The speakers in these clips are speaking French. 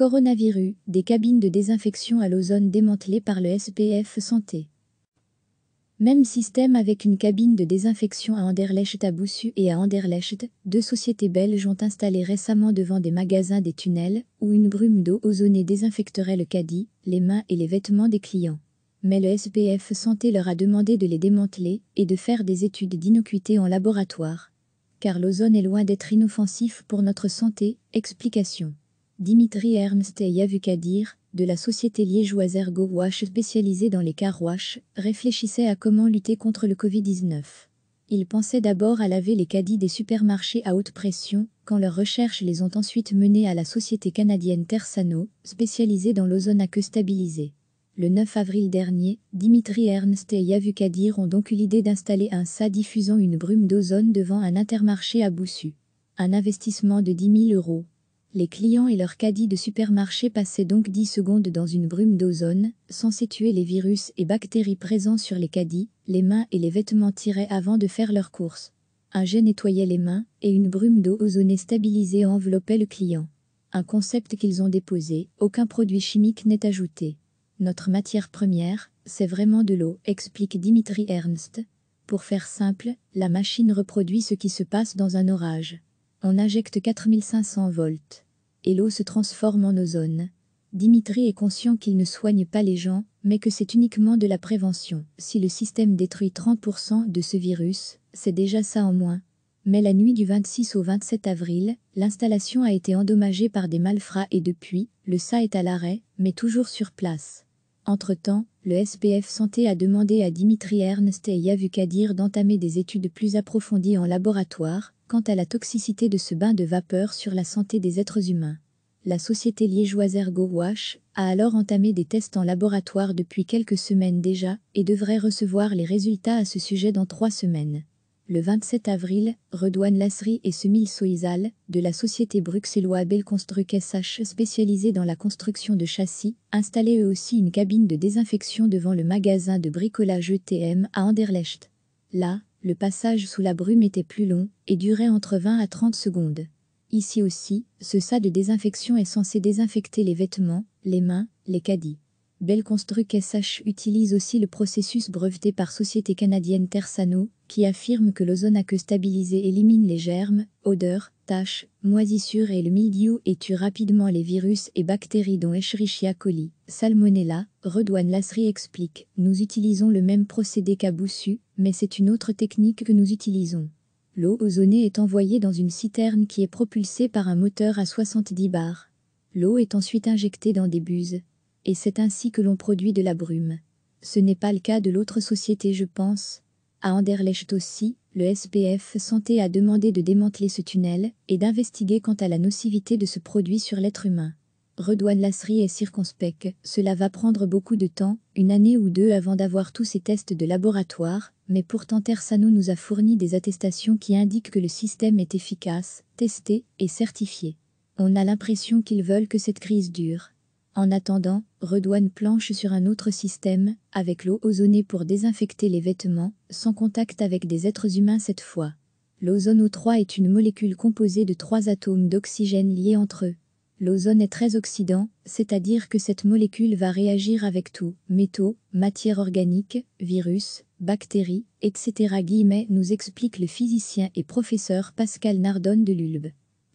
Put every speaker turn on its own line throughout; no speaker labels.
Coronavirus, des cabines de désinfection à l'ozone démantelées par le SPF Santé. Même système avec une cabine de désinfection à Anderlecht à Boussu et à Anderlecht, deux sociétés belges ont installé récemment devant des magasins des tunnels où une brume d'eau ozonée désinfecterait le caddie, les mains et les vêtements des clients. Mais le SPF Santé leur a demandé de les démanteler et de faire des études d'innocuité en laboratoire. Car l'ozone est loin d'être inoffensif pour notre santé, explication. Dimitri et Yavukadir, de la société liégeoise Ergo Wash spécialisée dans les wash, réfléchissait à comment lutter contre le Covid-19. Il pensait d'abord à laver les caddies des supermarchés à haute pression, quand leurs recherches les ont ensuite menés à la société canadienne Tersano, spécialisée dans l'ozone à queue stabilisée. Le 9 avril dernier, Dimitri Ernst et Yavukadir ont donc eu l'idée d'installer un SA diffusant une brume d'ozone devant un intermarché à Boussu. Un investissement de 10 000 euros. Les clients et leurs caddies de supermarché passaient donc 10 secondes dans une brume d'ozone, sans tuer les virus et bactéries présents sur les caddies, les mains et les vêtements tirés avant de faire leurs courses. Un jet nettoyait les mains, et une brume d'eau ozonée stabilisée enveloppait le client. Un concept qu'ils ont déposé, aucun produit chimique n'est ajouté. Notre matière première, c'est vraiment de l'eau, explique Dimitri Ernst. Pour faire simple, la machine reproduit ce qui se passe dans un orage. On injecte 4500 volts. Et l'eau se transforme en ozone. Dimitri est conscient qu'il ne soigne pas les gens, mais que c'est uniquement de la prévention. Si le système détruit 30% de ce virus, c'est déjà ça en moins. Mais la nuit du 26 au 27 avril, l'installation a été endommagée par des malfrats et depuis, le SA est à l'arrêt, mais toujours sur place. Entre-temps, le SPF Santé a demandé à Dimitri Ernst et Yavukadir d'entamer des études plus approfondies en laboratoire quant à la toxicité de ce bain de vapeur sur la santé des êtres humains. La société liégeoise Ergo Wash a alors entamé des tests en laboratoire depuis quelques semaines déjà et devrait recevoir les résultats à ce sujet dans trois semaines. Le 27 avril, Redouane Lasserie et Semil Soizal, de la société bruxelloise Belconstruc SH spécialisée dans la construction de châssis, installaient eux aussi une cabine de désinfection devant le magasin de bricolage ETM à Anderlecht. Là, le passage sous la brume était plus long et durait entre 20 à 30 secondes. Ici aussi, ce sas de désinfection est censé désinfecter les vêtements, les mains, les caddies. Belconstruc SH utilise aussi le processus breveté par Société canadienne Tersano, qui affirme que l'ozone à que stabilisée élimine les germes, odeurs, taches, moisissures et le milieu et tue rapidement les virus et bactéries dont Escherichia coli, Salmonella, Redouane Lasserie explique « Nous utilisons le même procédé qu'à Boussu, mais c'est une autre technique que nous utilisons. L'eau ozonée est envoyée dans une citerne qui est propulsée par un moteur à 70 bars. L'eau est ensuite injectée dans des buses et c'est ainsi que l'on produit de la brume. Ce n'est pas le cas de l'autre société je pense. À Anderlecht aussi, le SPF Santé a demandé de démanteler ce tunnel et d'investiguer quant à la nocivité de ce produit sur l'être humain. Redouane Lasserie est circonspect, cela va prendre beaucoup de temps, une année ou deux avant d'avoir tous ces tests de laboratoire, mais pourtant Tersano nous a fourni des attestations qui indiquent que le système est efficace, testé et certifié. On a l'impression qu'ils veulent que cette crise dure. En attendant, Redouane planche sur un autre système, avec l'eau ozonée pour désinfecter les vêtements, sans contact avec des êtres humains cette fois. L'ozone O3 est une molécule composée de trois atomes d'oxygène liés entre eux. L'ozone est très oxydant, c'est-à-dire que cette molécule va réagir avec tout, métaux, matières organiques, virus, bactéries, etc. nous explique le physicien et professeur Pascal Nardon de l'Ulbe.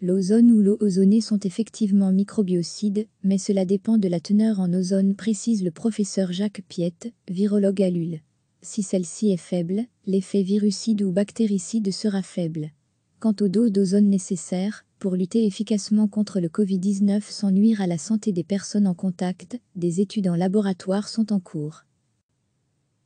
L'ozone ou l'eau ozonée sont effectivement microbiocides, mais cela dépend de la teneur en ozone précise le professeur Jacques Piette, virologue à Lille. Si celle-ci est faible, l'effet virucide ou bactéricide sera faible. Quant aux doses d'ozone nécessaires, pour lutter efficacement contre le Covid-19 sans nuire à la santé des personnes en contact, des études en laboratoire sont en cours.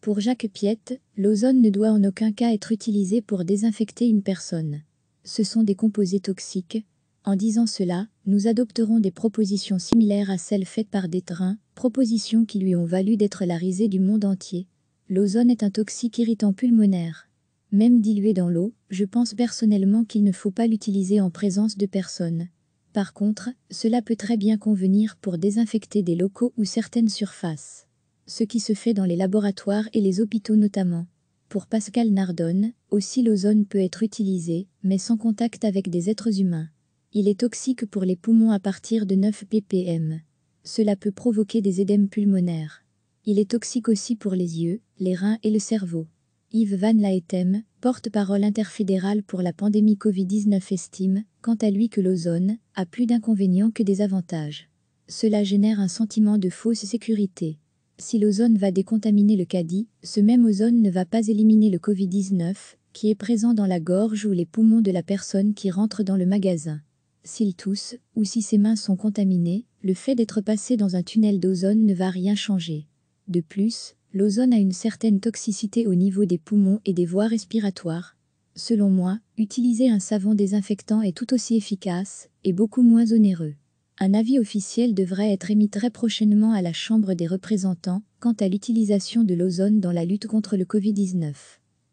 Pour Jacques Piette, l'ozone ne doit en aucun cas être utilisée pour désinfecter une personne ce sont des composés toxiques. En disant cela, nous adopterons des propositions similaires à celles faites par des trains, propositions qui lui ont valu d'être la risée du monde entier. L'ozone est un toxique irritant pulmonaire. Même dilué dans l'eau, je pense personnellement qu'il ne faut pas l'utiliser en présence de personnes. Par contre, cela peut très bien convenir pour désinfecter des locaux ou certaines surfaces. Ce qui se fait dans les laboratoires et les hôpitaux notamment. Pour Pascal Nardone, aussi l'ozone peut être utilisé, mais sans contact avec des êtres humains. Il est toxique pour les poumons à partir de 9 ppm. Cela peut provoquer des édèmes pulmonaires. Il est toxique aussi pour les yeux, les reins et le cerveau. Yves Van Laetem, porte-parole interfédéral pour la pandémie Covid-19 estime, quant à lui que l'ozone a plus d'inconvénients que des avantages. Cela génère un sentiment de fausse sécurité. Si l'ozone va décontaminer le caddie, ce même ozone ne va pas éliminer le Covid-19, qui est présent dans la gorge ou les poumons de la personne qui rentre dans le magasin. S'il tousse, ou si ses mains sont contaminées, le fait d'être passé dans un tunnel d'ozone ne va rien changer. De plus, l'ozone a une certaine toxicité au niveau des poumons et des voies respiratoires. Selon moi, utiliser un savon désinfectant est tout aussi efficace et beaucoup moins onéreux. Un avis officiel devrait être émis très prochainement à la Chambre des représentants quant à l'utilisation de l'ozone dans la lutte contre le Covid-19.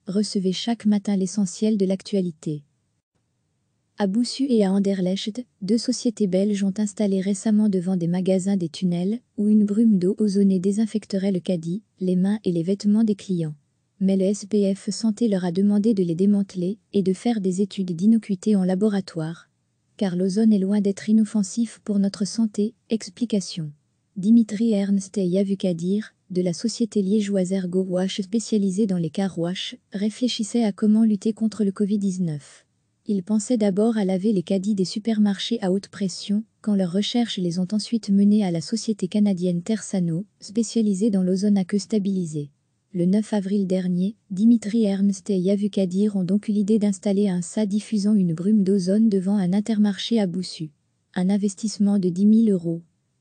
Recevez chaque matin l'essentiel de l'actualité. À Boussu et à Anderlecht, deux sociétés belges ont installé récemment devant des magasins des tunnels où une brume d'eau ozonée désinfecterait le caddie, les mains et les vêtements des clients. Mais le SPF Santé leur a demandé de les démanteler et de faire des études d'innocuité en laboratoire car l'ozone est loin d'être inoffensif pour notre santé. Explication. Dimitri Ernst et Yavukadir, de la société liégeoise Ergo Wash spécialisée dans les carwash, réfléchissaient à comment lutter contre le Covid-19. Ils pensaient d'abord à laver les caddies des supermarchés à haute pression, quand leurs recherches les ont ensuite menés à la société canadienne Tersano, spécialisée dans l'ozone à queue stabilisée. Le 9 avril dernier, Dimitri Ernst et Yavukadir ont donc eu l'idée d'installer un SA diffusant une brume d'ozone devant un intermarché à Boussu. Un investissement de 10 000 euros.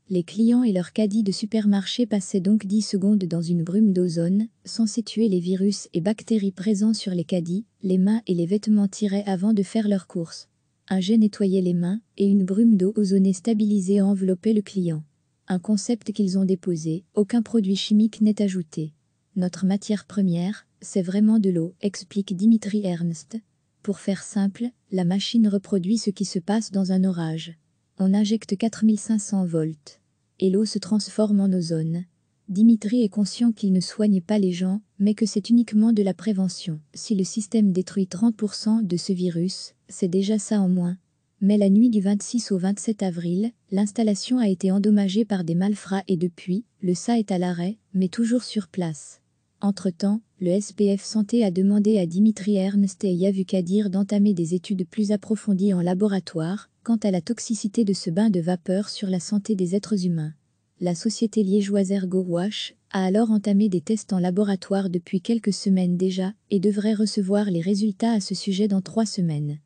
Les clients et leurs caddies de supermarché passaient donc 10 secondes dans une brume d'ozone, censée tuer les virus et bactéries présents sur les caddies, les mains et les vêtements tirés avant de faire leurs courses. Un jet nettoyait les mains et une brume d'eau ozonée stabilisée enveloppait le client. Un concept qu'ils ont déposé, aucun produit chimique n'est ajouté. Notre matière première, c'est vraiment de l'eau, explique Dimitri Ernst. Pour faire simple, la machine reproduit ce qui se passe dans un orage. On injecte 4500 volts. Et l'eau se transforme en ozone. Dimitri est conscient qu'il ne soigne pas les gens, mais que c'est uniquement de la prévention. Si le système détruit 30% de ce virus, c'est déjà ça en moins. Mais la nuit du 26 au 27 avril, l'installation a été endommagée par des malfrats et depuis, le SA est à l'arrêt, mais toujours sur place. Entre-temps, le SPF Santé a demandé à Dimitri Ernst et Yavukadir d'entamer des études plus approfondies en laboratoire quant à la toxicité de ce bain de vapeur sur la santé des êtres humains. La société liégeoise Ergo a alors entamé des tests en laboratoire depuis quelques semaines déjà et devrait recevoir les résultats à ce sujet dans trois semaines.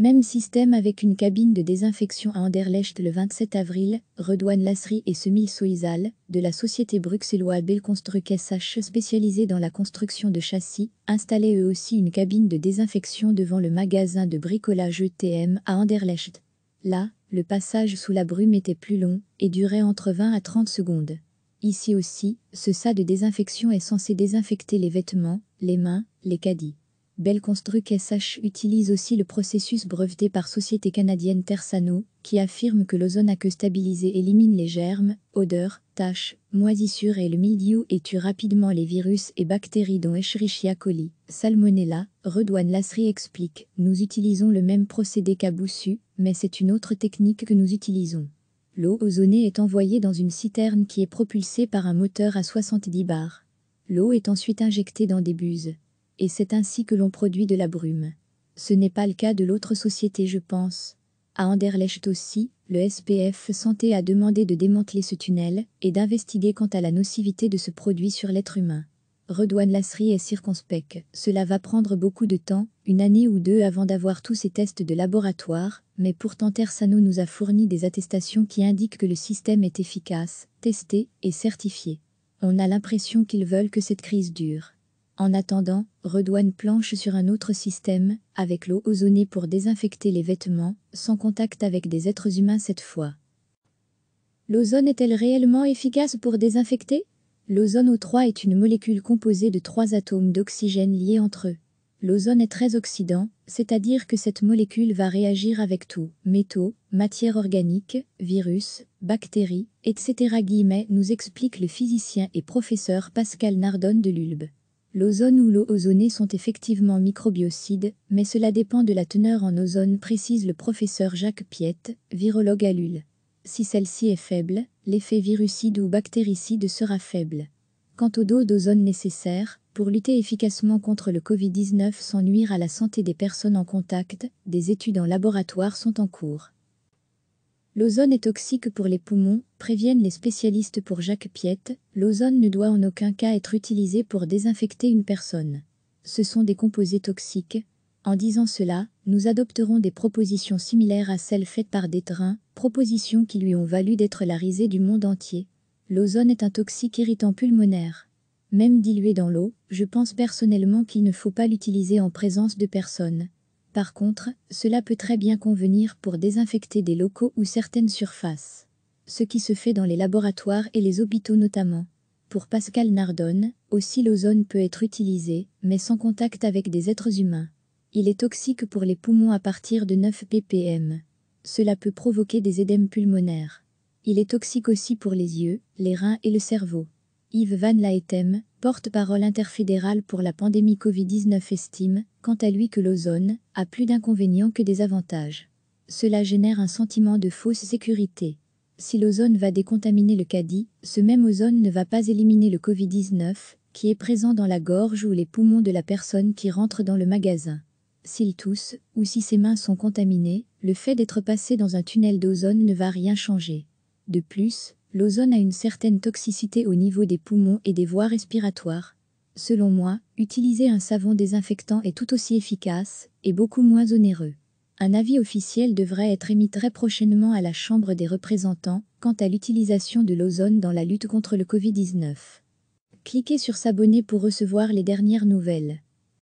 Même système avec une cabine de désinfection à Anderlecht le 27 avril, Redouane Lasserie et Semil Soizal, de la société bruxelloise Belconstruc SH spécialisée dans la construction de châssis, installaient eux aussi une cabine de désinfection devant le magasin de bricolage ETM à Anderlecht. Là, le passage sous la brume était plus long et durait entre 20 à 30 secondes. Ici aussi, ce sas de désinfection est censé désinfecter les vêtements, les mains, les caddies. Belconstruc SH utilise aussi le processus breveté par société canadienne Tersano, qui affirme que l'ozone à que stabilisée élimine les germes, odeurs, taches, moisissures et le milieu et tue rapidement les virus et bactéries dont Escherichia coli, Salmonella, Redouane Lasserie explique « Nous utilisons le même procédé qu'à Boussu, mais c'est une autre technique que nous utilisons. L'eau ozonée est envoyée dans une citerne qui est propulsée par un moteur à 70 bars. L'eau est ensuite injectée dans des buses et c'est ainsi que l'on produit de la brume. Ce n'est pas le cas de l'autre société je pense. À Anderlecht aussi, le SPF Santé a demandé de démanteler ce tunnel et d'investiguer quant à la nocivité de ce produit sur l'être humain. Redouane Lasserie est circonspect. Cela va prendre beaucoup de temps, une année ou deux avant d'avoir tous ces tests de laboratoire, mais pourtant Tersano nous a fourni des attestations qui indiquent que le système est efficace, testé et certifié. On a l'impression qu'ils veulent que cette crise dure. En attendant, Redouane planche sur un autre système, avec l'eau ozonée pour désinfecter les vêtements, sans contact avec des êtres humains cette fois. L'ozone est-elle réellement efficace pour désinfecter L'ozone O3 est une molécule composée de trois atomes d'oxygène liés entre eux. L'ozone est très oxydant, c'est-à-dire que cette molécule va réagir avec tout, métaux, matières organiques, virus, bactéries, etc. nous explique le physicien et professeur Pascal Nardon de l'Ulbe. L'ozone ou l'eau ozonée sont effectivement microbiocides, mais cela dépend de la teneur en ozone précise le professeur Jacques Piette, virologue à l'UL. Si celle-ci est faible, l'effet virucide ou bactéricide sera faible. Quant au dos d'ozone nécessaire, pour lutter efficacement contre le Covid-19 sans nuire à la santé des personnes en contact, des études en laboratoire sont en cours. L'ozone est toxique pour les poumons, préviennent les spécialistes pour Jacques Piette, l'ozone ne doit en aucun cas être utilisé pour désinfecter une personne. Ce sont des composés toxiques. En disant cela, nous adopterons des propositions similaires à celles faites par des trains, propositions qui lui ont valu d'être la risée du monde entier. L'ozone est un toxique irritant pulmonaire. Même dilué dans l'eau, je pense personnellement qu'il ne faut pas l'utiliser en présence de personnes. Par contre, cela peut très bien convenir pour désinfecter des locaux ou certaines surfaces. Ce qui se fait dans les laboratoires et les hôpitaux notamment. Pour Pascal Nardone, aussi l'ozone peut être utilisé, mais sans contact avec des êtres humains. Il est toxique pour les poumons à partir de 9 ppm. Cela peut provoquer des édèmes pulmonaires. Il est toxique aussi pour les yeux, les reins et le cerveau. Yves Van Laetem, porte-parole interfédéral pour la pandémie Covid-19 estime, quant à lui que l'ozone a plus d'inconvénients que des avantages. Cela génère un sentiment de fausse sécurité. Si l'ozone va décontaminer le caddie, ce même ozone ne va pas éliminer le Covid-19, qui est présent dans la gorge ou les poumons de la personne qui rentre dans le magasin. S'il tousse, ou si ses mains sont contaminées, le fait d'être passé dans un tunnel d'ozone ne va rien changer. De plus, L'ozone a une certaine toxicité au niveau des poumons et des voies respiratoires. Selon moi, utiliser un savon désinfectant est tout aussi efficace et beaucoup moins onéreux. Un avis officiel devrait être émis très prochainement à la Chambre des représentants quant à l'utilisation de l'ozone dans la lutte contre le Covid-19. Cliquez sur s'abonner pour recevoir les dernières nouvelles.